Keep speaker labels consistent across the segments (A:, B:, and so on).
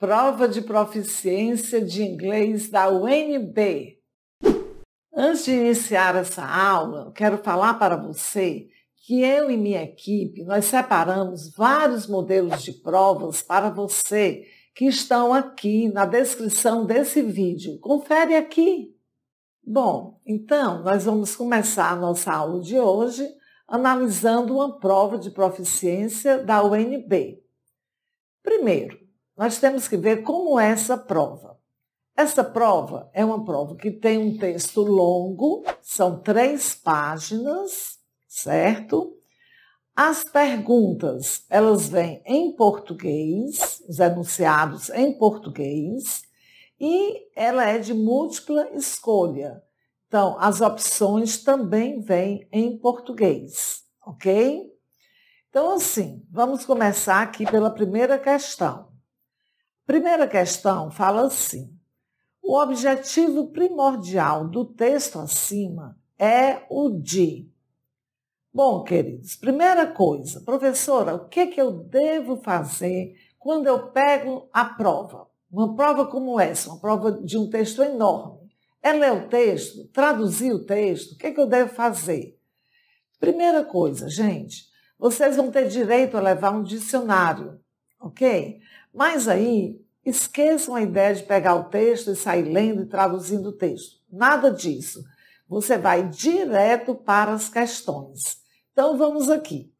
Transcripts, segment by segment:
A: Prova de proficiência de inglês da UNB. Antes de iniciar essa aula, quero falar para você que eu e minha equipe, nós separamos vários modelos de provas para você que estão aqui na descrição desse vídeo. Confere aqui. Bom, então nós vamos começar a nossa aula de hoje analisando uma prova de proficiência da UNB. Primeiro, nós temos que ver como é essa prova. Essa prova é uma prova que tem um texto longo, são três páginas, certo? As perguntas, elas vêm em português, os enunciados em português, e ela é de múltipla escolha. Então, as opções também vêm em português, ok? Então, assim, vamos começar aqui pela primeira questão. Primeira questão fala assim: o objetivo primordial do texto acima é o de. Bom, queridos, primeira coisa, professora, o que, é que eu devo fazer quando eu pego a prova? Uma prova como essa, uma prova de um texto enorme. É ler o texto, traduzir o texto, o que, é que eu devo fazer? Primeira coisa, gente, vocês vão ter direito a levar um dicionário, ok? Mas aí, esqueçam a ideia de pegar o texto e sair lendo e traduzindo o texto. Nada disso. Você vai direto para as questões. Então vamos aqui.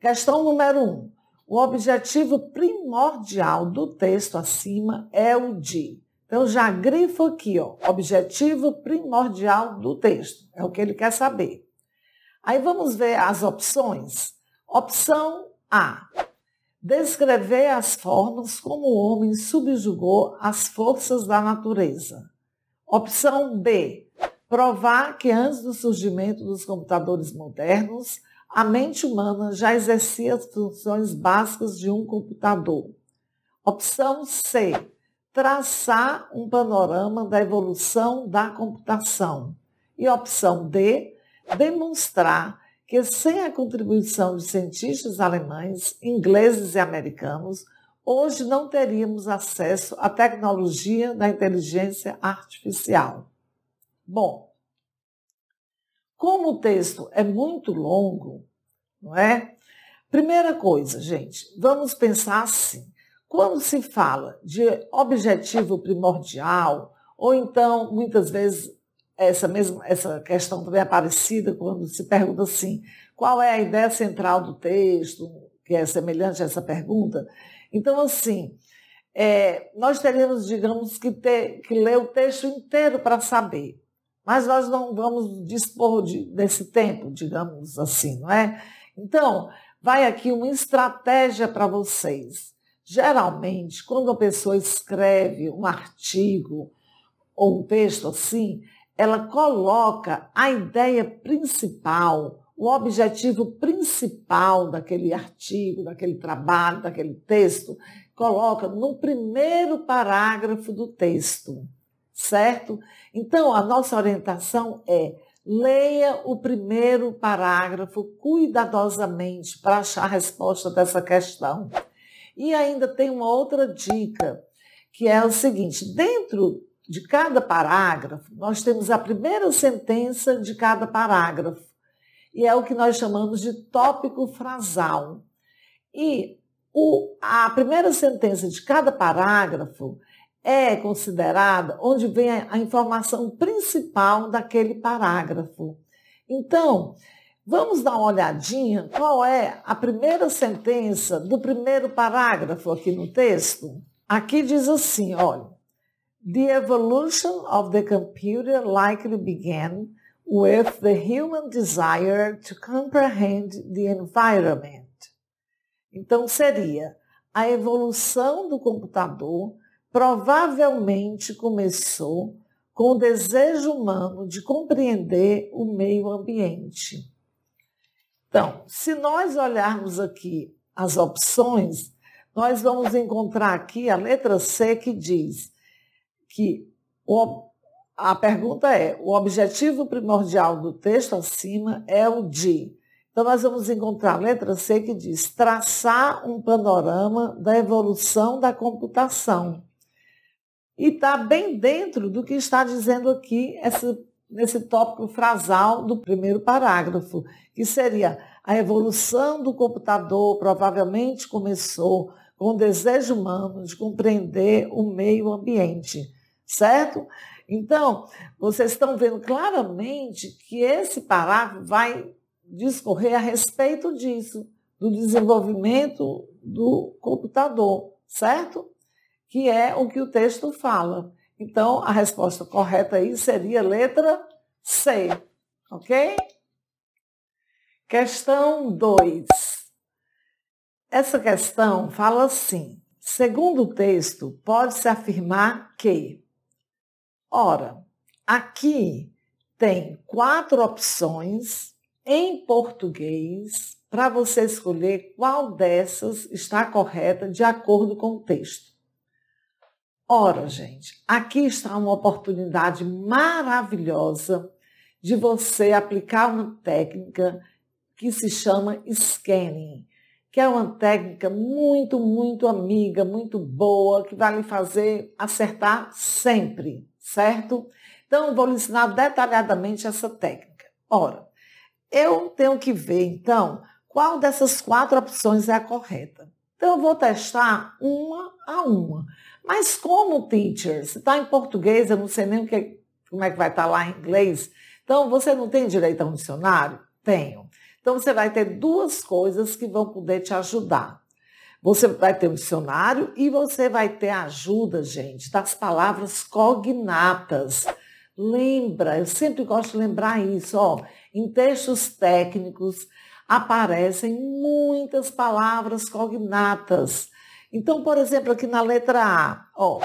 A: Questão número 1. Um. O objetivo primordial do texto acima é o de. Então já grifo aqui, ó, objetivo primordial do texto. É o que ele quer saber. Aí vamos ver as opções. Opção A descrever as formas como o homem subjugou as forças da natureza. Opção B. Provar que antes do surgimento dos computadores modernos, a mente humana já exercia as funções básicas de um computador. Opção C. Traçar um panorama da evolução da computação. E opção D. Demonstrar que sem a contribuição de cientistas alemães, ingleses e americanos, hoje não teríamos acesso à tecnologia da inteligência artificial. Bom, como o texto é muito longo, não é? Primeira coisa, gente, vamos pensar assim. Quando se fala de objetivo primordial, ou então, muitas vezes, essa mesma essa questão também é parecida quando se pergunta assim, qual é a ideia central do texto, que é semelhante a essa pergunta. Então, assim, é, nós teríamos, digamos, que, ter, que ler o texto inteiro para saber, mas nós não vamos dispor de, desse tempo, digamos assim, não é? Então, vai aqui uma estratégia para vocês. Geralmente, quando a pessoa escreve um artigo ou um texto assim, ela coloca a ideia principal, o objetivo principal daquele artigo, daquele trabalho, daquele texto, coloca no primeiro parágrafo do texto, certo? Então, a nossa orientação é leia o primeiro parágrafo cuidadosamente para achar a resposta dessa questão. E ainda tem uma outra dica, que é o seguinte: dentro de cada parágrafo, nós temos a primeira sentença de cada parágrafo, e é o que nós chamamos de tópico frasal. E o, a primeira sentença de cada parágrafo é considerada onde vem a informação principal daquele parágrafo. Então, vamos dar uma olhadinha qual é a primeira sentença do primeiro parágrafo aqui no texto? Aqui diz assim, olha, The evolution of the computer likely began with the human desire to comprehend the environment. Então seria a evolução do computador provavelmente começou com o desejo humano de compreender o meio ambiente. Então, se nós olharmos aqui as opções, nós vamos encontrar aqui a letra C que diz que o, a pergunta é: o objetivo primordial do texto acima é o de. Então, nós vamos encontrar a letra C que diz traçar um panorama da evolução da computação. E está bem dentro do que está dizendo aqui essa, nesse tópico frasal do primeiro parágrafo, que seria a evolução do computador provavelmente começou com o desejo humano de compreender o meio ambiente certo? Então, vocês estão vendo claramente que esse parágrafo vai discorrer a respeito disso, do desenvolvimento do computador, certo? Que é o que o texto fala. Então, a resposta correta aí seria letra C, ok? Questão 2. Essa questão fala assim: segundo o texto, pode-se afirmar que Ora, aqui tem quatro opções em português para você escolher qual dessas está correta de acordo com o texto. Ora, gente, aqui está uma oportunidade maravilhosa de você aplicar uma técnica que se chama scanning, que é uma técnica muito, muito amiga, muito boa, que vai lhe fazer acertar sempre certo? Então, vou lhe ensinar detalhadamente essa técnica. Ora, eu tenho que ver, então, qual dessas quatro opções é a correta. Então, eu vou testar uma a uma. Mas como, teacher, se está em português, eu não sei nem o que, como é que vai estar tá lá em inglês. Então, você não tem direito a um dicionário? Tenho. Então, você vai ter duas coisas que vão poder te ajudar. Você vai ter um dicionário e você vai ter a ajuda, gente, das palavras cognatas. Lembra, eu sempre gosto de lembrar isso, ó, em textos técnicos aparecem muitas palavras cognatas. Então, por exemplo, aqui na letra A, ó,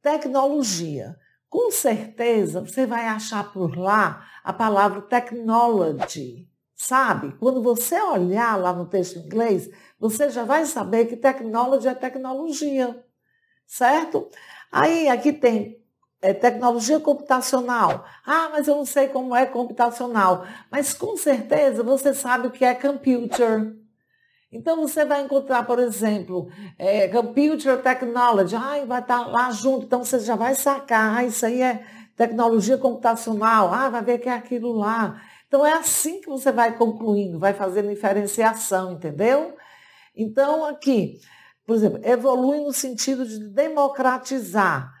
A: tecnologia. Com certeza você vai achar por lá a palavra technology sabe? Quando você olhar lá no texto em inglês, você já vai saber que technology é tecnologia, certo? Aí aqui tem é, tecnologia computacional. Ah, mas eu não sei como é computacional. Mas com certeza você sabe o que é computer. Então você vai encontrar, por exemplo, é, computer technology. Ah, vai estar tá lá junto. Então você já vai sacar. Ah, isso aí é tecnologia computacional. Ah, vai ver que é aquilo lá. Então é assim que você vai concluindo, vai fazendo diferenciação, entendeu? Então aqui, por exemplo, evolui no sentido de democratizar.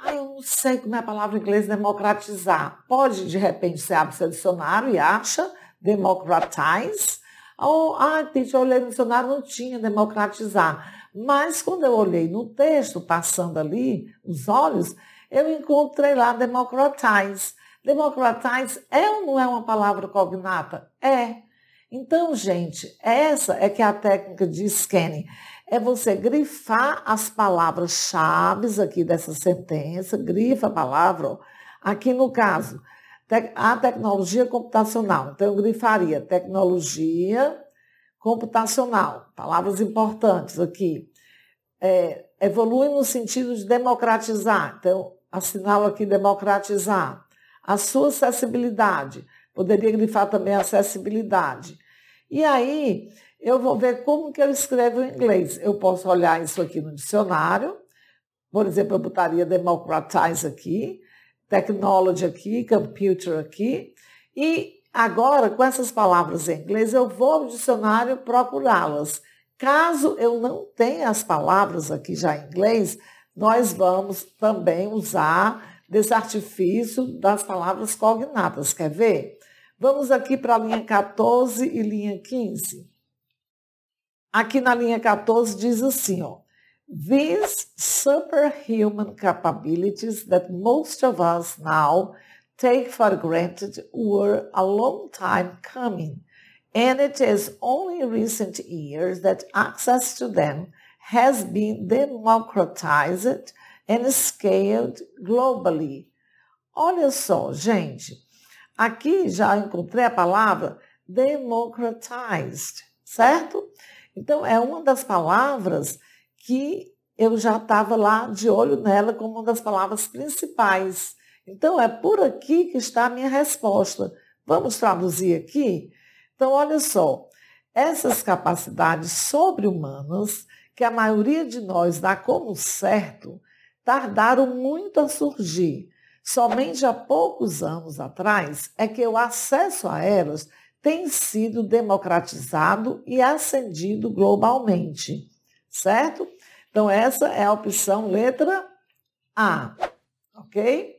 A: Ah, eu não sei como é a palavra em inglês democratizar. Pode, de repente, você abre seu dicionário e acha democratize. Ou, ah, gente, eu olhei no dicionário, não tinha democratizar. Mas quando eu olhei no texto, passando ali os olhos, eu encontrei lá democratize. Democratize é ou não é uma palavra cognata? É. Então, gente, essa é que é a técnica de scanning. É você grifar as palavras-chave aqui dessa sentença, grifa a palavra, aqui no caso, a tecnologia computacional. Então, eu grifaria tecnologia computacional, palavras importantes aqui. É, evolui no sentido de democratizar. Então, assinalo aqui democratizar a sua acessibilidade. Poderia grifar também acessibilidade. E aí, eu vou ver como que eu escrevo em inglês. Eu posso olhar isso aqui no dicionário. Por exemplo, eu botaria democratize aqui, technology aqui, computer aqui. E agora, com essas palavras em inglês, eu vou ao dicionário procurá-las. Caso eu não tenha as palavras aqui já em inglês, nós vamos também usar desse artifício das palavras cognatas. Quer ver? Vamos aqui para a linha 14 e linha 15. Aqui na linha 14 diz assim, ó. These superhuman capabilities that most of us now take for granted were a long time coming, and it is only in recent years that access to them has been democratized and scaled globally. Olha só, gente, aqui já encontrei a palavra democratized, certo? Então, é uma das palavras que eu já estava lá de olho nela como uma das palavras principais. Então, é por aqui que está a minha resposta. Vamos traduzir aqui? Então, olha só. Essas capacidades sobre-humanas, que a maioria de nós dá como certo, tardaram muito a surgir. Somente há poucos anos atrás é que o acesso a elas tem sido democratizado e ascendido globalmente, certo? Então, essa é a opção letra A, ok?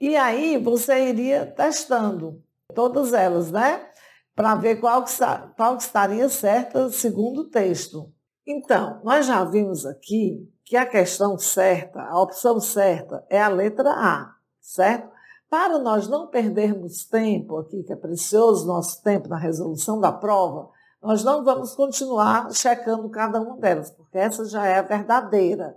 A: E aí, você iria testando todas elas, né? Para ver qual que, qual que estaria certa segundo o texto. Então, nós já vimos aqui que a questão certa, a opção certa é a letra A, certo? Para nós não perdermos tempo aqui, que é precioso nosso tempo na resolução da prova, nós não vamos continuar checando cada uma delas, porque essa já é a verdadeira.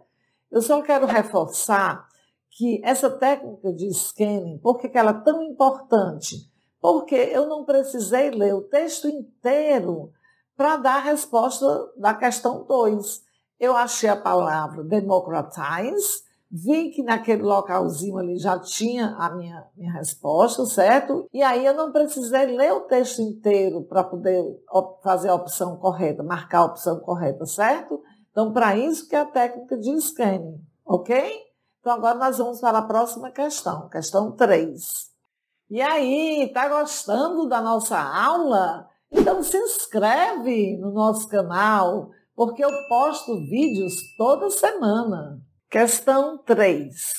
A: Eu só quero reforçar que essa técnica de scanning, por que ela é tão importante? Porque eu não precisei ler o texto inteiro para dar a resposta da questão 2. Eu achei a palavra democratize, vi que naquele localzinho ali já tinha a minha, minha resposta, certo? E aí eu não precisei ler o texto inteiro para poder fazer a opção correta, marcar a opção correta, certo? Então, para isso que é a técnica de scanning, ok? Então, agora nós vamos para a próxima questão, questão 3. E aí, está gostando da nossa aula? Então se inscreve no nosso canal, porque eu posto vídeos toda semana. Questão 3.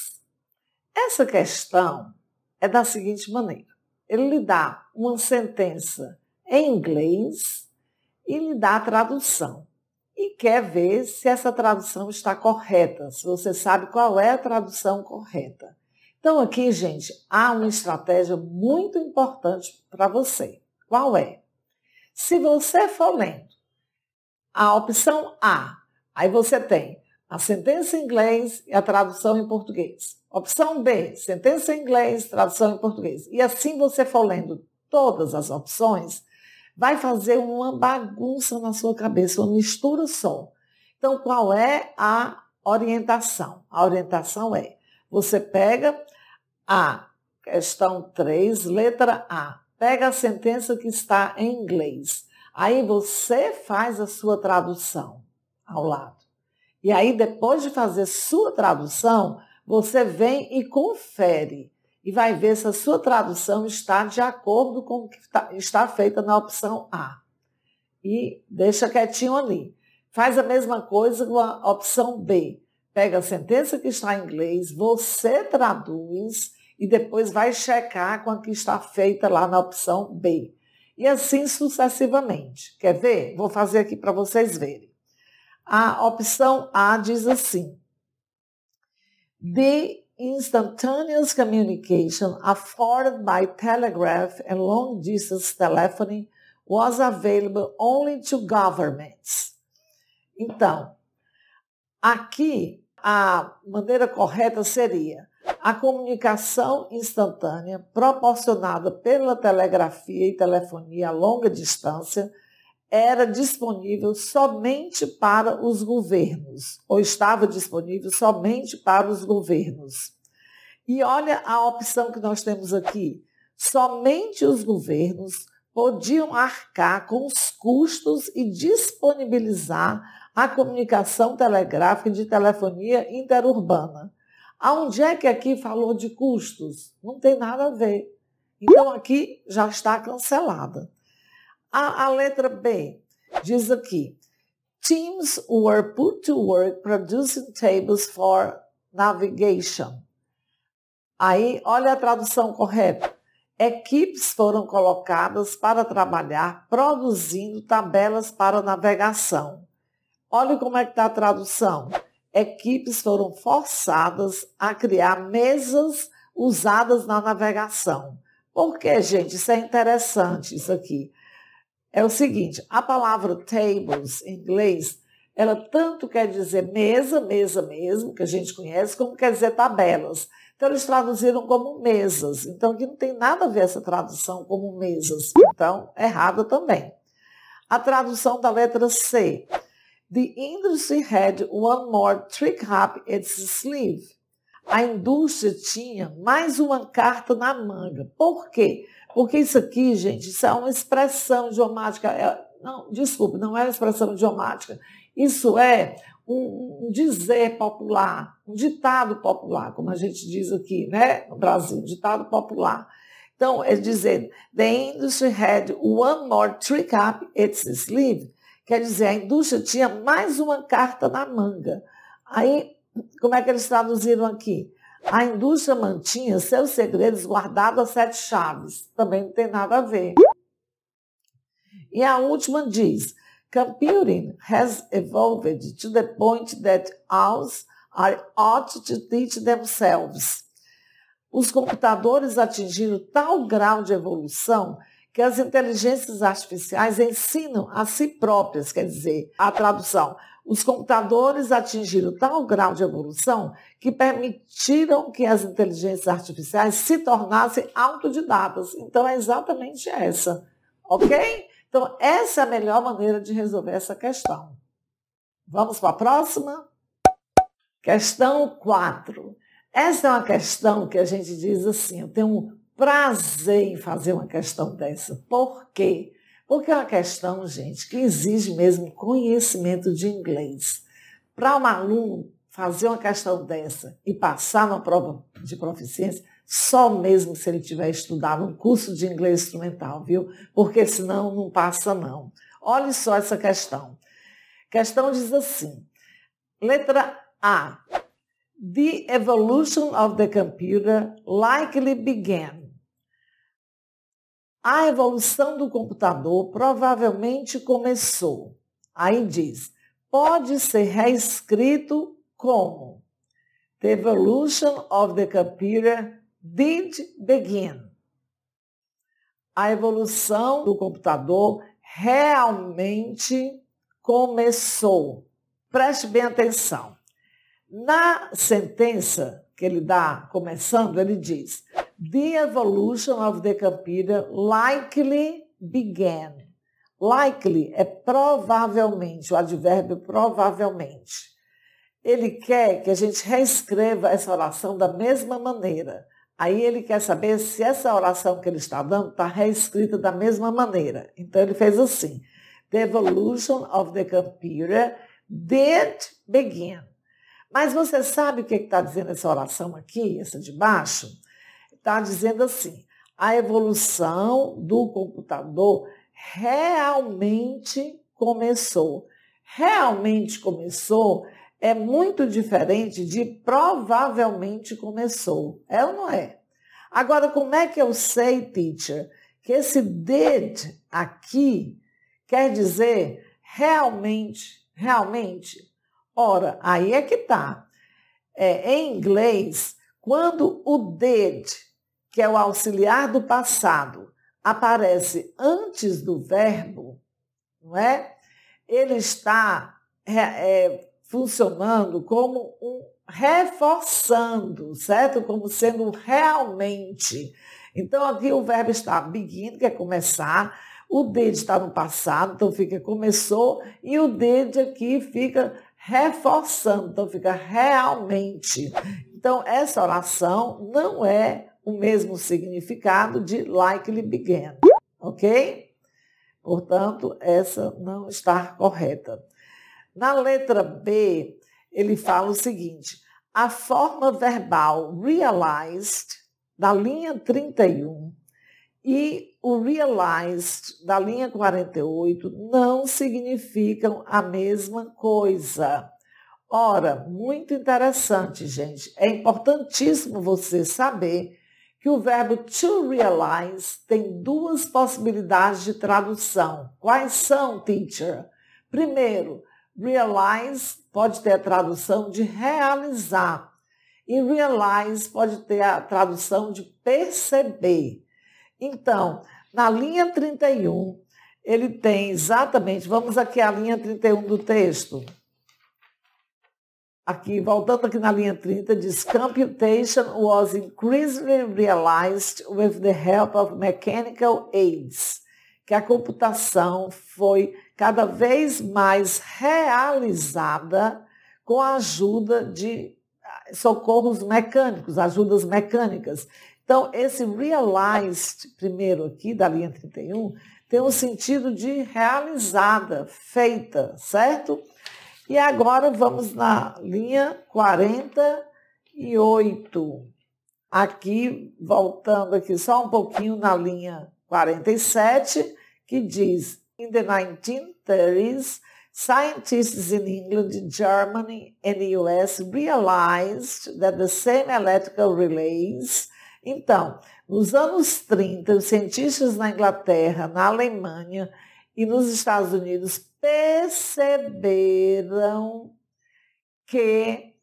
A: Essa questão é da seguinte maneira. Ele lhe dá uma sentença em inglês e lhe dá a tradução. E quer ver se essa tradução está correta, se você sabe qual é a tradução correta. Então aqui, gente, há uma estratégia muito importante para você. Qual é? Se você for lendo a opção A, aí você tem a sentença em inglês e a tradução em português. Opção B, sentença em inglês, tradução em português. E assim você for lendo todas as opções, vai fazer uma bagunça na sua cabeça, uma mistura só. Então, qual é a orientação? A orientação é: você pega a questão 3, letra A, pega a sentença que está em inglês. Aí você faz a sua tradução ao lado. E aí, depois de fazer sua tradução, você vem e confere e vai ver se a sua tradução está de acordo com o que tá, está feita na opção A. E deixa quietinho ali. Faz a mesma coisa com a opção B. Pega a sentença que está em inglês, você traduz e depois vai checar com a que está feita lá na opção B. E assim sucessivamente. Quer ver? Vou fazer aqui para vocês verem. A opção A diz assim: The instantaneous communication afforded by telegraph and long distance telephony was available only to governments. Então, aqui a maneira correta seria a comunicação instantânea proporcionada pela telegrafia e telefonia a longa distância era disponível somente para os governos, ou estava disponível somente para os governos. E olha a opção que nós temos aqui: somente os governos podiam arcar com os custos e disponibilizar a comunicação telegráfica de telefonia interurbana. Aonde é que aqui falou de custos? Não tem nada a ver. Então aqui já está cancelada. A, a letra B diz aqui: Teams were put to work producing tables for navigation. Aí, olha a tradução correta. Equipes foram colocadas para trabalhar produzindo tabelas para navegação. Olha como é que está a tradução equipes foram forçadas a criar mesas usadas na navegação. Por que, gente? Isso é interessante, isso aqui. É o seguinte, a palavra tables, em inglês, ela tanto quer dizer mesa, mesa mesmo, que a gente conhece, como quer dizer tabelas. Então, eles traduziram como mesas. Então, aqui não tem nada a ver essa tradução como mesas. Então, errada também. A tradução da letra C. The industry had one more trick up its sleeve. A indústria tinha mais uma carta na manga. Por quê? Porque isso aqui, gente, isso é uma expressão idiomática. É, não, desculpe, não é uma expressão idiomática. Isso é um, um, dizer popular, um ditado popular, como a gente diz aqui, né, no Brasil, ditado popular. Então, é dizer, the industry had one more trick up its sleeve. Quer dizer, a indústria tinha mais uma carta na manga. Aí, como é que eles traduziram aqui? A indústria mantinha seus segredos guardados a sete chaves. Também não tem nada a ver. E a última diz: Computing has evolved to the point that owls are ought to teach themselves. Os computadores atingiram tal grau de evolução que as inteligências artificiais ensinam a si próprias, quer dizer, a tradução. Os computadores atingiram tal grau de evolução que permitiram que as inteligências artificiais se tornassem autodidatas. Então, é exatamente essa, ok? Então, essa é a melhor maneira de resolver essa questão. Vamos para a próxima? Questão 4. Essa é uma questão que a gente diz assim, eu tenho prazer em fazer uma questão dessa. Por quê? Porque é uma questão, gente, que exige mesmo conhecimento de inglês. Para um aluno fazer uma questão dessa e passar na prova de proficiência, só mesmo se ele tiver estudado um curso de inglês instrumental, viu? Porque senão não passa não. Olhe só essa questão. A questão diz assim: letra A. The evolution of the computer likely began a evolução do computador provavelmente começou. Aí diz, pode ser reescrito como The evolution of the computer did begin. A evolução do computador realmente começou. Preste bem atenção. Na sentença que ele dá começando, ele diz: The evolution of the computer likely began. Likely é provavelmente, o advérbio provavelmente. Ele quer que a gente reescreva essa oração da mesma maneira. Aí ele quer saber se essa oração que ele está dando está reescrita da mesma maneira. Então ele fez assim: The evolution of the computer did begin. Mas você sabe o que está dizendo essa oração aqui, essa de baixo? está dizendo assim: a evolução do computador realmente começou. Realmente começou é muito diferente de provavelmente começou. É ou não é? Agora, como é que eu sei, teacher, que esse did aqui quer dizer realmente, realmente? Ora, aí é que tá. É, em inglês, quando o did que é o auxiliar do passado, aparece antes do verbo, não é? Ele está é, é, funcionando como um reforçando, certo? Como sendo realmente. Então aqui o verbo está begin, que é começar, o did está no passado, então fica começou, e o did aqui fica reforçando, então fica realmente. Então essa oração não é o mesmo significado de likely began, ok? Portanto, essa não está correta. Na letra B, ele fala o seguinte: a forma verbal realized, da linha 31, e o realized, da linha 48, não significam a mesma coisa. Ora, muito interessante, gente. É importantíssimo você saber que o verbo to realize tem duas possibilidades de tradução. Quais são, teacher? Primeiro, realize pode ter a tradução de realizar. E realize pode ter a tradução de perceber. Então, na linha 31, ele tem exatamente, vamos aqui à linha 31 do texto aqui, voltando aqui na linha 30, diz computation was increasingly realized with the help of mechanical aids, que a computação foi cada vez mais realizada com a ajuda de ah, socorros mecânicos, ajudas mecânicas. Então, esse realized, primeiro aqui, da linha 31, tem o um sentido de realizada, feita, certo? E agora vamos na linha 48. Aqui, voltando aqui só um pouquinho na linha 47, que diz: In the 1930s, scientists in England, Germany and the US realized that the same electrical relays então, nos anos 30, os cientistas na Inglaterra, na Alemanha e nos Estados Unidos perceberam que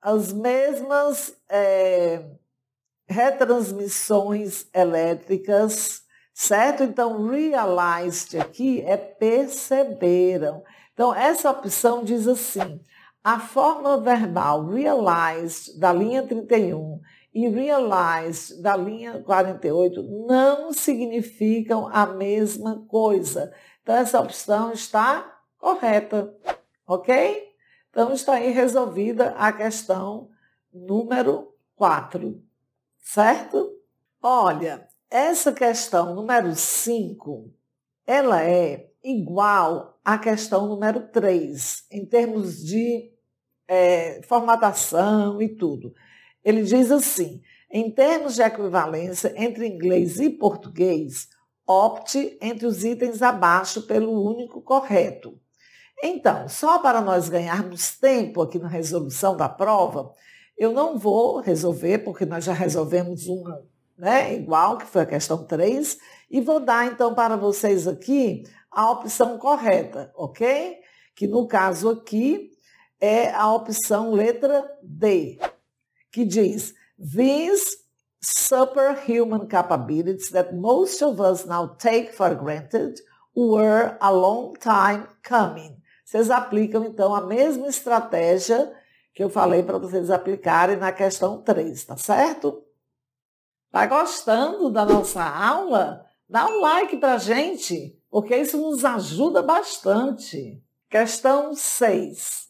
A: as mesmas é, retransmissões elétricas, certo? Então, realized aqui é perceberam. Então, essa opção diz assim: a forma verbal realized da linha 31 e realized da linha 48 não significam a mesma coisa. Então, essa opção está correta, ok? Então, está aí resolvida a questão número 4, certo? Olha, essa questão número 5, ela é igual à questão número 3, em termos de é, formatação e tudo. Ele diz assim, em termos de equivalência entre inglês e português, opte entre os itens abaixo pelo único correto. Então, só para nós ganharmos tempo aqui na resolução da prova, eu não vou resolver, porque nós já resolvemos uma né, igual, que foi a questão 3, e vou dar então para vocês aqui a opção correta, ok? Que no caso aqui é a opção letra D, que diz: These superhuman capabilities that most of us now take for granted were a long time coming. Vocês aplicam então a mesma estratégia que eu falei para vocês aplicarem na questão 3, tá certo? Tá gostando da nossa aula? Dá um like para gente, porque isso nos ajuda bastante. Questão 6.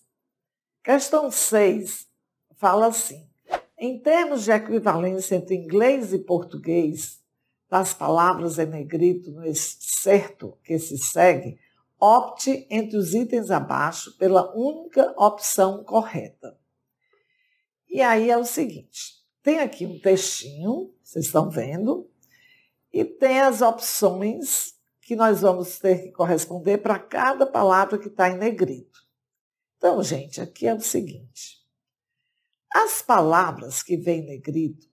A: Questão 6 fala assim: em termos de equivalência entre inglês e português, das palavras em negrito no excerto é que se segue, opte entre os itens abaixo pela única opção correta. E aí é o seguinte: tem aqui um textinho, vocês estão vendo, e tem as opções que nós vamos ter que corresponder para cada palavra que está em negrito. Então, gente, aqui é o seguinte: as palavras que vêm negrito,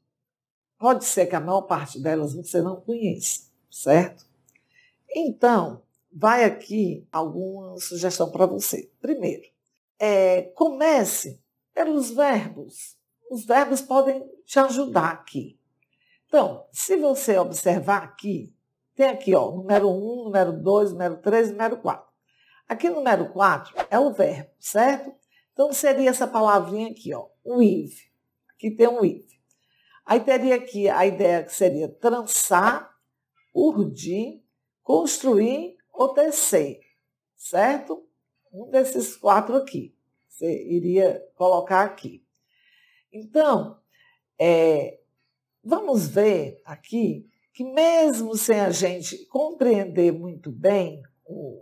A: pode ser que a maior parte delas você não conheça, certo? Então, vai aqui alguma sugestão para você. Primeiro, é, comece pelos verbos. Os verbos podem te ajudar aqui. Então, se você observar aqui, tem aqui, ó, número 1, número 2, número 3, número 4. Aqui, número 4 é o verbo, certo? Então, seria essa palavrinha aqui, ó, um if. Aqui tem um if. Aí teria aqui a ideia que seria trançar, urdir, construir ou tecer, certo? Um desses quatro aqui. Você iria colocar aqui. Então, é, vamos ver aqui que mesmo sem a gente compreender muito bem o,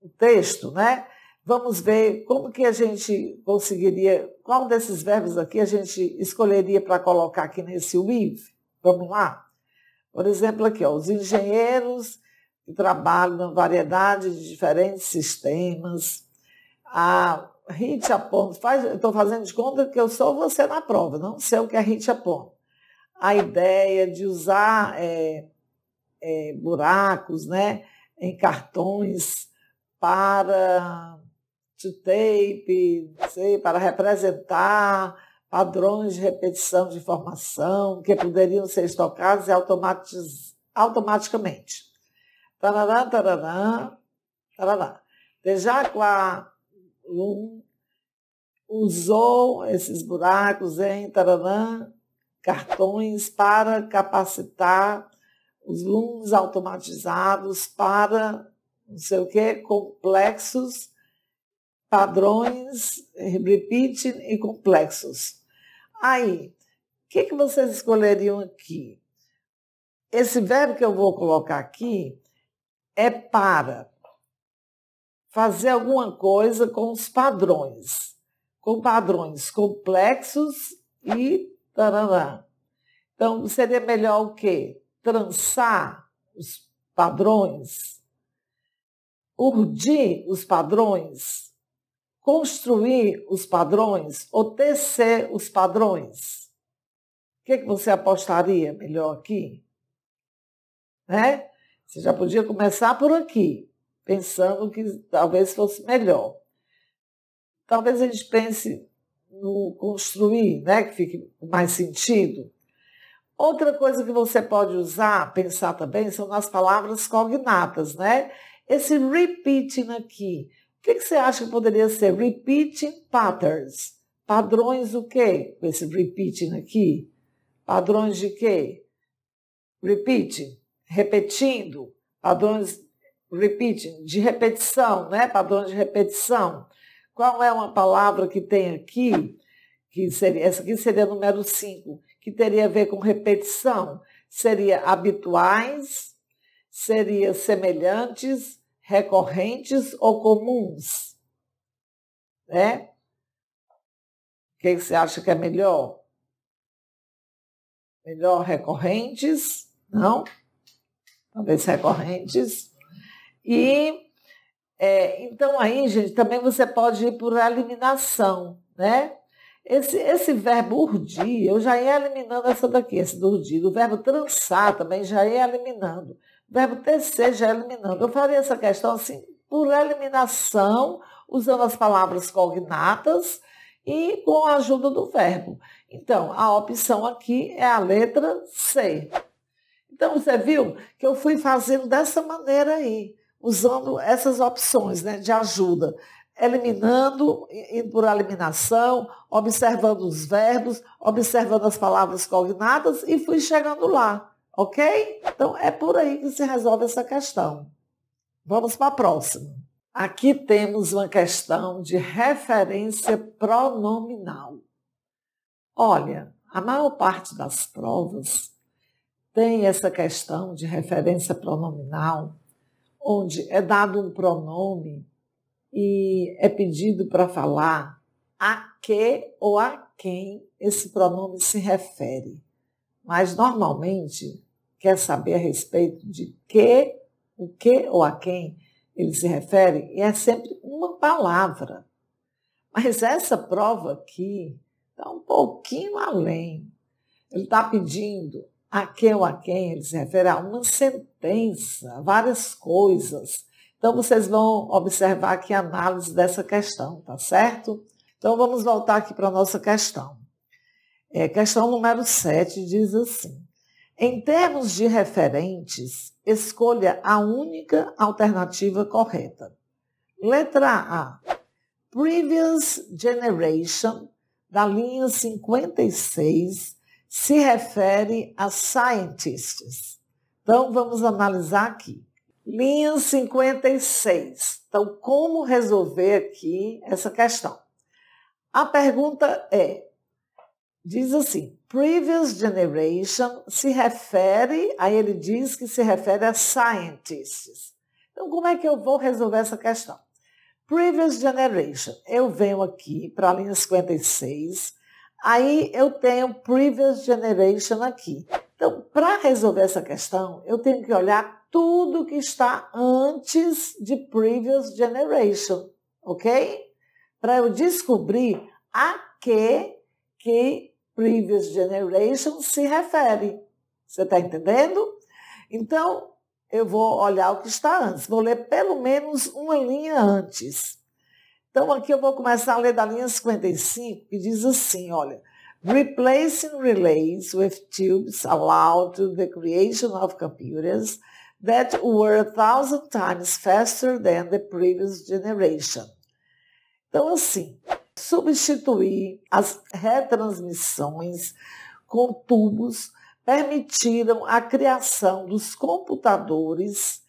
A: o texto, né? Vamos ver como que a gente conseguiria, qual desses verbos aqui a gente escolheria para colocar aqui nesse with. Vamos lá? Por exemplo, aqui, ó, os engenheiros que trabalham em variedade de diferentes sistemas. A hit aponta, estou fazendo de conta que eu sou você na prova, não sei o que a hit a A ideia de usar é, é, buracos né, em cartões para to tape, sei, para representar padrões de repetição de informação que poderiam ser estocados automatiz... automaticamente. tararã, tararã. tarará. Tejaquá um usou esses buracos em tarará, cartões para capacitar os LUMs automatizados para não sei o que, complexos padrões, repeating e complexos. Aí, o que, que vocês escolheriam aqui? Esse verbo que eu vou colocar aqui é para fazer alguma coisa com os padrões, com padrões complexos e tarará. Então, seria melhor o quê? Trançar os padrões, urdir os padrões, construir os padrões ou tecer os padrões? O que, é que você apostaria melhor aqui? Né? Você já podia começar por aqui, pensando que talvez fosse melhor. Talvez a gente pense no construir, né, que fique mais sentido. Outra coisa que você pode usar, pensar também, são nas palavras cognatas, né? Esse repeating aqui o que, que você acha que poderia ser? Repeating patterns. Padrões o quê? Esse repeating aqui. Padrões de quê? Repeating. Repetindo. Padrões, repeating, de repetição, né? Padrões de repetição. Qual é uma palavra que tem aqui? Que seria, essa aqui seria número 5, que teria a ver com repetição. Seria habituais, seria semelhantes recorrentes ou comuns, né? O que você acha que é melhor? Melhor recorrentes, não? Talvez recorrentes. E é, então aí, gente, também você pode ir por eliminação, né? Esse, esse verbo urdir, eu já ia eliminando essa daqui, esse do urdir. O verbo trançar também já ia eliminando verbo terceiro já eliminando. Eu faria essa questão assim, por eliminação, usando as palavras cognatas e com a ajuda do verbo. Então, a opção aqui é a letra C. Então, você viu que eu fui fazendo dessa maneira aí, usando essas opções né, de ajuda. Eliminando, indo por eliminação, observando os verbos, observando as palavras cognatas e fui chegando lá. Ok? Então é por aí que se resolve essa questão. Vamos para a próxima. Aqui temos uma questão de referência pronominal. Olha, a maior parte das provas tem essa questão de referência pronominal, onde é dado um pronome e é pedido para falar a que ou a quem esse pronome se refere. Mas normalmente quer saber a respeito de que, o que ou a quem ele se refere, e é sempre uma palavra. Mas essa prova aqui está um pouquinho além. Ele está pedindo a que ou a quem ele se refere a uma sentença, várias coisas. Então vocês vão observar aqui a análise dessa questão, tá certo? Então vamos voltar aqui para a nossa questão. É, questão número 7 diz assim: em termos de referentes, escolha a única alternativa correta. Letra A. Previous Generation, da linha 56, se refere a scientists. Então, vamos analisar aqui. Linha 56. Então, como resolver aqui essa questão? A pergunta é, diz assim, Previous generation se refere, aí ele diz que se refere a scientists. Então, como é que eu vou resolver essa questão? Previous generation. Eu venho aqui para a linha 56, aí eu tenho previous generation aqui. Então, para resolver essa questão, eu tenho que olhar tudo que está antes de previous generation, ok? Para eu descobrir a que que previous generation se refere. Você está entendendo? Então, eu vou olhar o que está antes, vou ler pelo menos uma linha antes. Então, aqui eu vou começar a ler da linha 55, que diz assim, olha, replacing relays with tubes allowed to the creation of computers that were a thousand times faster than the previous generation. Então, assim, substituir as retransmissões com tubos permitiram a criação dos computadores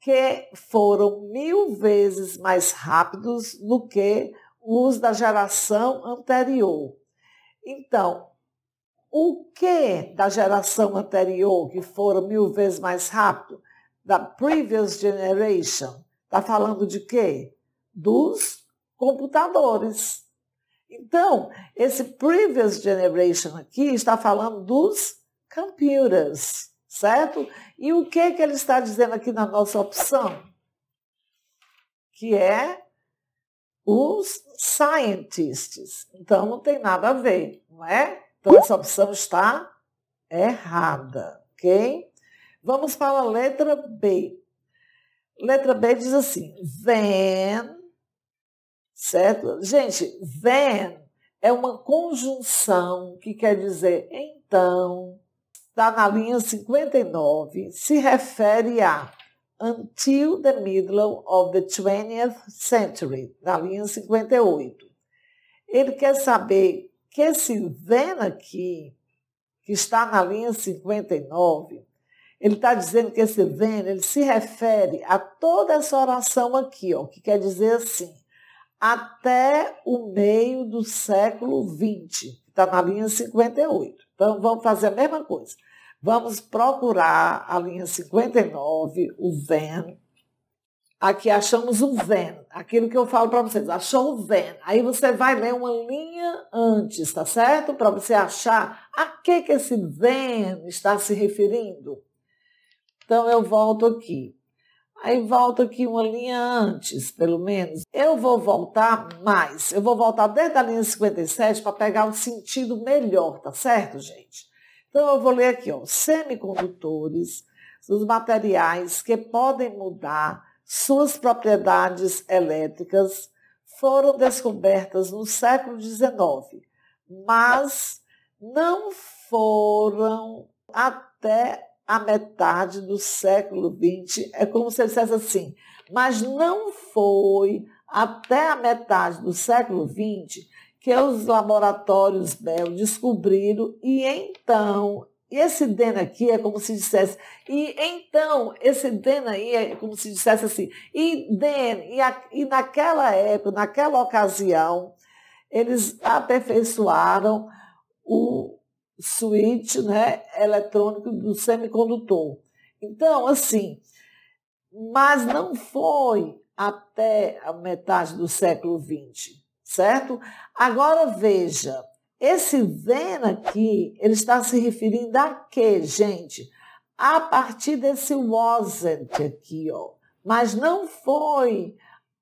A: que foram mil vezes mais rápidos do que os da geração anterior. Então, o que da geração anterior que foram mil vezes mais rápido? Da previous generation. Está falando de quê? Dos computadores. Então, esse previous generation aqui está falando dos computers, certo? E o que, que ele está dizendo aqui na nossa opção? Que é os scientists. Então, não tem nada a ver, não é? Então, essa opção está errada, ok? Vamos para a letra B. Letra B diz assim, then certo? Gente, then é uma conjunção que quer dizer então, está na linha 59, se refere a until the middle of the 20th century, na linha 58. Ele quer saber que esse then aqui, que está na linha 59, ele está dizendo que esse then, ele se refere a toda essa oração aqui, ó, que quer dizer assim, até o meio do século XX, que está na linha 58. Então, vamos fazer a mesma coisa. Vamos procurar a linha 59, o VEN. Aqui achamos o VEN, aquilo que eu falo para vocês, achou o VEN. Aí você vai ler uma linha antes, tá certo? Para você achar a que, que esse VEN está se referindo. Então, eu volto aqui. Aí volto aqui uma linha antes, pelo menos. Eu vou voltar mais. Eu vou voltar desde a linha 57 para pegar um sentido melhor, tá certo, gente? Então eu vou ler aqui, ó, semicondutores, os materiais que podem mudar suas propriedades elétricas foram descobertas no século XIX, mas não foram até a metade do século XX. É como se ele dissesse assim, mas não foi até a metade do século XX que os laboratórios Bell descobriram e então esse dena aqui é como se dissesse e então esse dena aí é como se dissesse assim e den e, e naquela época naquela ocasião eles aperfeiçoaram o switch né, eletrônico do semicondutor. Então, assim, mas não foi até a metade do século XX, certo? Agora veja, esse VEN aqui, ele está se referindo a quê, gente? A partir desse wasn't aqui, ó. Mas não foi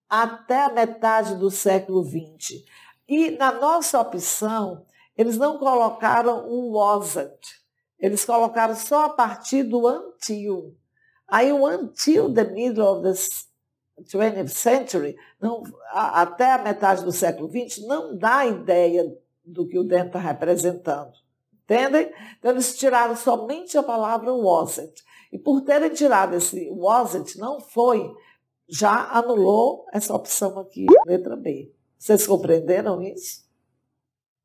A: até a metade do século XX. E na nossa opção, eles não colocaram o wasn't, eles colocaram só a partir do until. Aí o until the middle of the 20th century, não, até a metade do século XX, não dá ideia do que o dent está representando. Entendem? Então eles tiraram somente a palavra wasn't. E por terem tirado esse wasn't, não foi, já anulou essa opção aqui, letra B. Vocês compreenderam isso?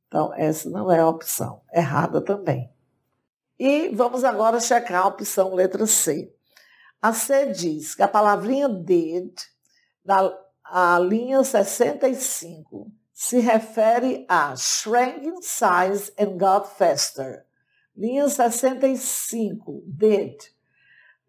A: Então, essa não é a opção. Errada também. E vamos agora checar a opção letra C. A C diz que a palavrinha did, da linha 65, se refere a shrank in size and got faster. Linha 65, did.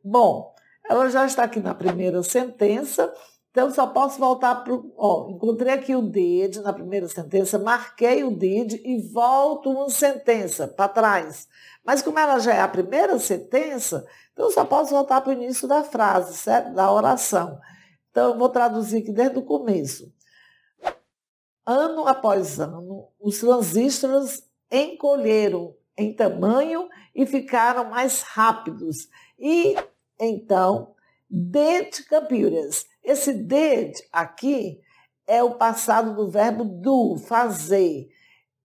A: Bom, ela já está aqui na primeira sentença então, só posso voltar para o. encontrei aqui o did na primeira sentença, marquei o did e volto uma sentença para trás. Mas como ela já é a primeira sentença, então eu só posso voltar para o início da frase, certo? Da oração. Então, eu vou traduzir aqui desde o começo. Ano após ano, os transistores encolheram em tamanho e ficaram mais rápidos. E então, dent computers esse did aqui é o passado do verbo do, fazer.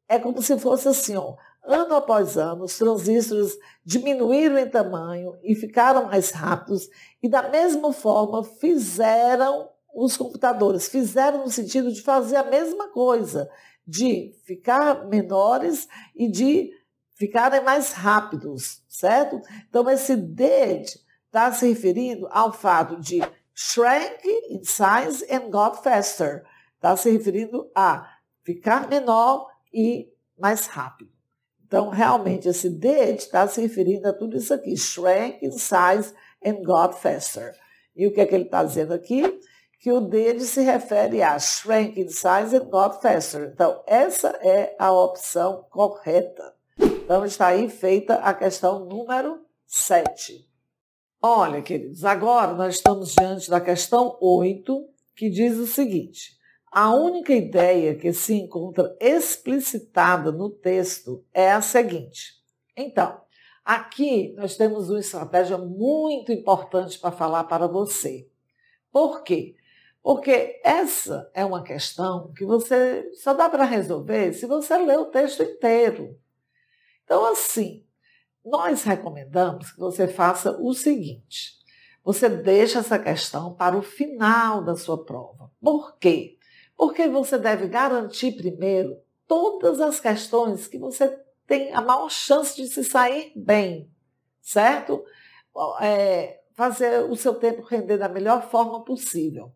A: É como se fosse assim, ó. Ano após ano, os transistores diminuíram em tamanho e ficaram mais rápidos, e da mesma forma fizeram os computadores. Fizeram no sentido de fazer a mesma coisa, de ficar menores e de ficarem mais rápidos, certo? Então, esse did está se referindo ao fato de shrank in size and got faster. Está se referindo a ficar menor e mais rápido. Então, realmente, esse did está se referindo a tudo isso aqui. Shrank in size and got faster. E o que é que ele está dizendo aqui? Que o did se refere a shrank in size and got faster. Então, essa é a opção correta. Então, está aí feita a questão número 7. Olha, queridos, agora nós estamos diante da questão 8, que diz o seguinte: a única ideia que se encontra explicitada no texto é a seguinte. Então, aqui nós temos uma estratégia muito importante para falar para você. Por quê? Porque essa é uma questão que você só dá para resolver se você ler o texto inteiro. Então, assim, nós recomendamos que você faça o seguinte: você deixa essa questão para o final da sua prova. Por quê? Porque você deve garantir primeiro todas as questões que você tem a maior chance de se sair bem, certo? É, fazer o seu tempo render da melhor forma possível.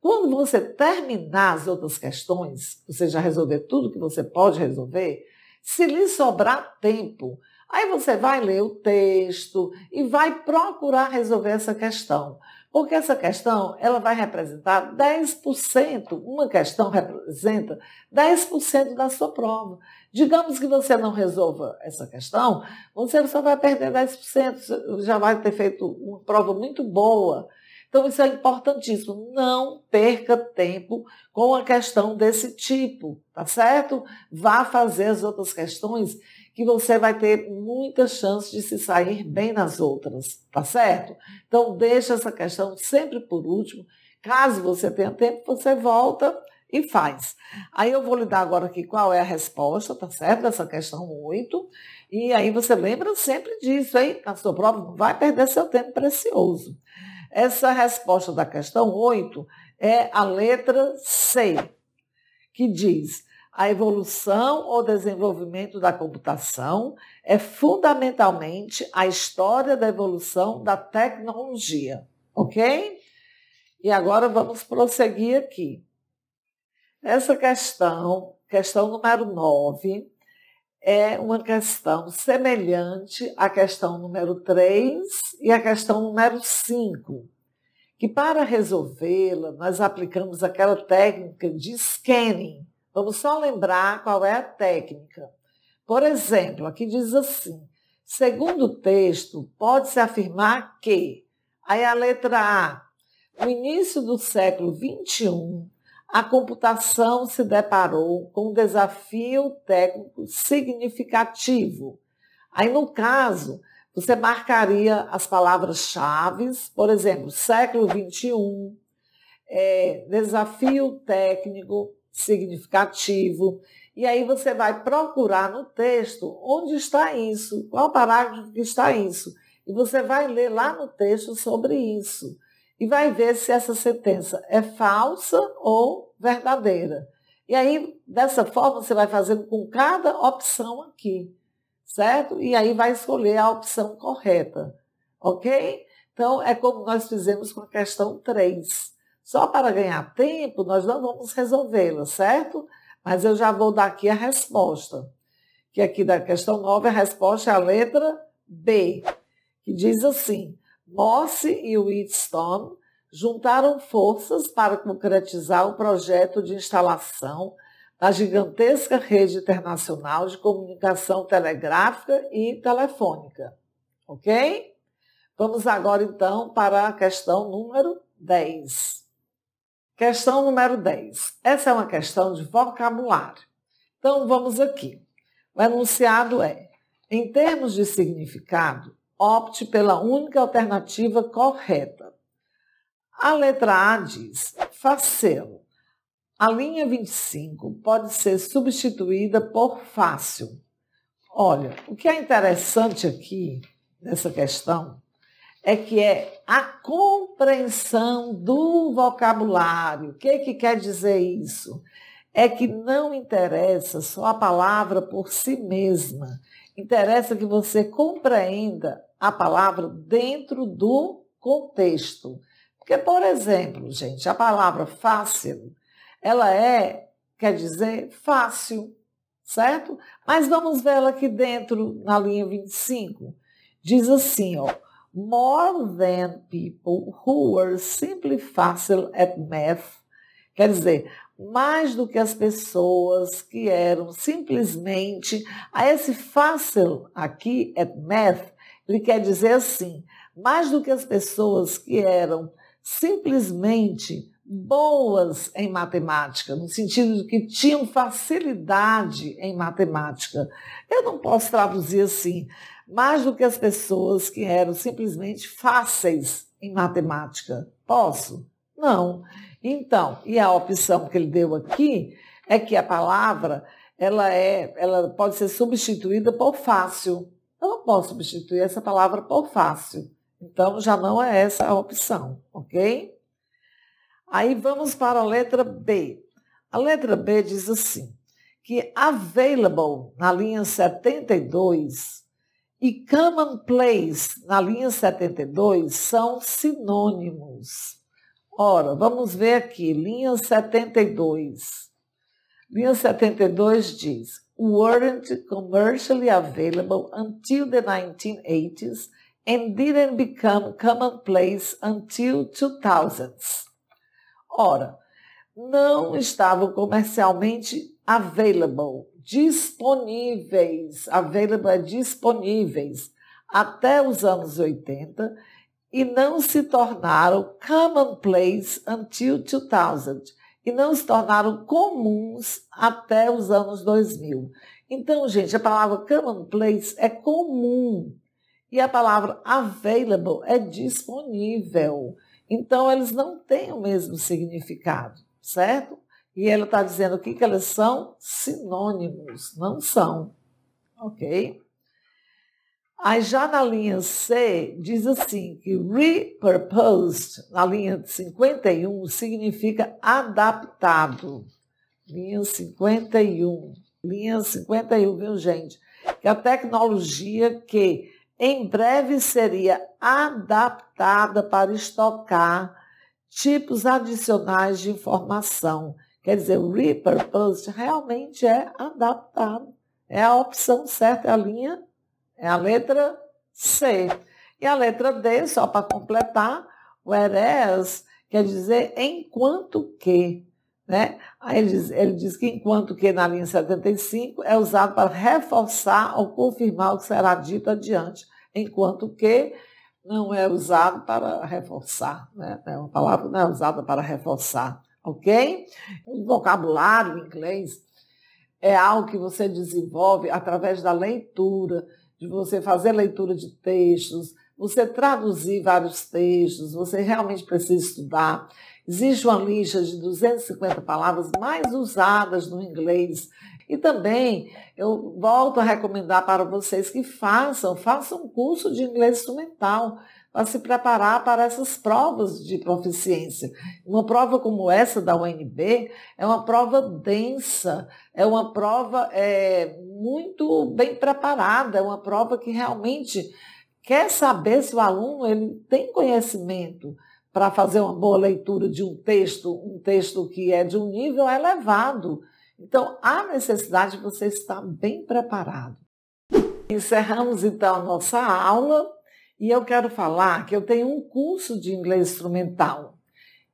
A: Quando você terminar as outras questões, você já resolver tudo que você pode resolver, se lhe sobrar tempo, Aí você vai ler o texto e vai procurar resolver essa questão. Porque essa questão, ela vai representar 10%, uma questão representa 10% da sua prova. Digamos que você não resolva essa questão, você só vai perder 10%, já vai ter feito uma prova muito boa. Então isso é importantíssimo, não perca tempo com a questão desse tipo, tá certo? Vá fazer as outras questões que você vai ter muitas chances de se sair bem nas outras, tá certo? Então deixa essa questão sempre por último. Caso você tenha tempo, você volta e faz. Aí eu vou lhe dar agora aqui qual é a resposta, tá certo? Dessa questão 8. E aí você lembra sempre disso, hein? Na sua prova, não vai perder seu tempo precioso. Essa resposta da questão 8 é a letra C, que diz: a evolução ou desenvolvimento da computação é fundamentalmente a história da evolução da tecnologia, ok? E agora vamos prosseguir aqui. Essa questão, questão número 9, é uma questão semelhante à questão número 3 e à questão número 5, que para resolvê-la nós aplicamos aquela técnica de scanning Vamos só lembrar qual é a técnica. Por exemplo, aqui diz assim: segundo o texto, pode-se afirmar que. Aí a letra A. No início do século XXI, a computação se deparou com um desafio técnico significativo. Aí, no caso, você marcaria as palavras-chave, por exemplo, século XXI, é, desafio técnico, significativo. E aí você vai procurar no texto onde está isso, qual parágrafo que está isso. E você vai ler lá no texto sobre isso. E vai ver se essa sentença é falsa ou verdadeira. E aí, dessa forma, você vai fazendo com cada opção aqui, certo? E aí vai escolher a opção correta, ok? Então, é como nós fizemos com a questão 3. Só para ganhar tempo, nós não vamos resolvê-la, certo? Mas eu já vou dar aqui a resposta. Que aqui da questão 9, a resposta é a letra B, que diz assim: Morse e Wheatstone juntaram forças para concretizar o projeto de instalação da gigantesca rede internacional de comunicação telegráfica e telefônica. Ok? Vamos agora então para a questão número 10. Questão número 10. Essa é uma questão de vocabulário. Então vamos aqui. O enunciado é: em termos de significado, opte pela única alternativa correta. A letra A diz: facelo. A linha 25 pode ser substituída por fácil. Olha, o que é interessante aqui nessa questão é que é a compreensão do vocabulário. O que, que quer dizer isso? É que não interessa só a palavra por si mesma. Interessa que você compreenda a palavra dentro do contexto. Porque, por exemplo, gente, a palavra fácil, ela é, quer dizer, fácil, certo? Mas vamos vê-la aqui dentro, na linha 25. Diz assim, ó more than people who were simply facile at math. Quer dizer, mais do que as pessoas que eram simplesmente a ah, esse fácil aqui at math, ele quer dizer assim, mais do que as pessoas que eram simplesmente boas em matemática, no sentido de que tinham facilidade em matemática. Eu não posso traduzir assim, mais do que as pessoas que eram simplesmente fáceis em matemática. Posso? Não. Então, e a opção que ele deu aqui é que a palavra ela é, ela pode ser substituída por fácil. Eu não posso substituir essa palavra por fácil. Então, já não é essa a opção, ok? Aí vamos para a letra B. A letra B diz assim, que available, na linha 72, e commonplace, na linha 72, são sinônimos. Ora, vamos ver aqui, linha 72. Linha 72 diz: weren't commercially available until the 1980s and didn't become commonplace until 2000s. Ora, não estavam comercialmente available, disponíveis, available é disponíveis até os anos 80 e não se tornaram commonplace until 2000 e não se tornaram comuns até os anos 2000. Então, gente, a palavra commonplace é comum e a palavra available é disponível. Então, eles não têm o mesmo significado, certo? E ela está dizendo aqui que elas são sinônimos, não são. Ok? Aí já na linha C, diz assim que repurposed, na linha 51, significa adaptado. Linha 51. Linha 51, viu, gente? Que a tecnologia que em breve seria adaptada para estocar tipos adicionais de informação Quer dizer, o repurposed realmente é adaptado. É a opção certa, é a linha, é a letra C. E a letra D, só para completar, o quer dizer enquanto que. Né? Aí ele diz, ele diz que enquanto que na linha 75 é usado para reforçar ou confirmar o que será dito adiante, enquanto que não é usado para reforçar, né? é uma palavra não é usada para reforçar ok? O vocabulário inglês é algo que você desenvolve através da leitura, de você fazer leitura de textos, você traduzir vários textos, você realmente precisa estudar. Existe uma lista de 250 palavras mais usadas no inglês. E também eu volto a recomendar para vocês que façam, façam um curso de inglês instrumental para se preparar para essas provas de proficiência. Uma prova como essa da UNB é uma prova densa, é uma prova é, muito bem preparada, é uma prova que realmente quer saber se o aluno ele tem conhecimento para fazer uma boa leitura de um texto, um texto que é de um nível elevado. Então, há necessidade de você estar bem preparado. Encerramos então a nossa aula e eu quero falar que eu tenho um curso de inglês instrumental.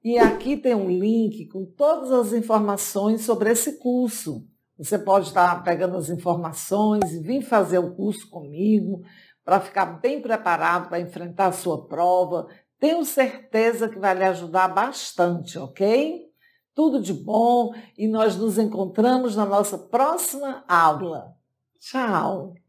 A: E aqui tem um link com todas as informações sobre esse curso. Você pode estar pegando as informações e vir fazer o curso comigo para ficar bem preparado para enfrentar a sua prova. Tenho certeza que vai lhe ajudar bastante, ok? Tudo de bom e nós nos encontramos na nossa próxima aula. Tchau!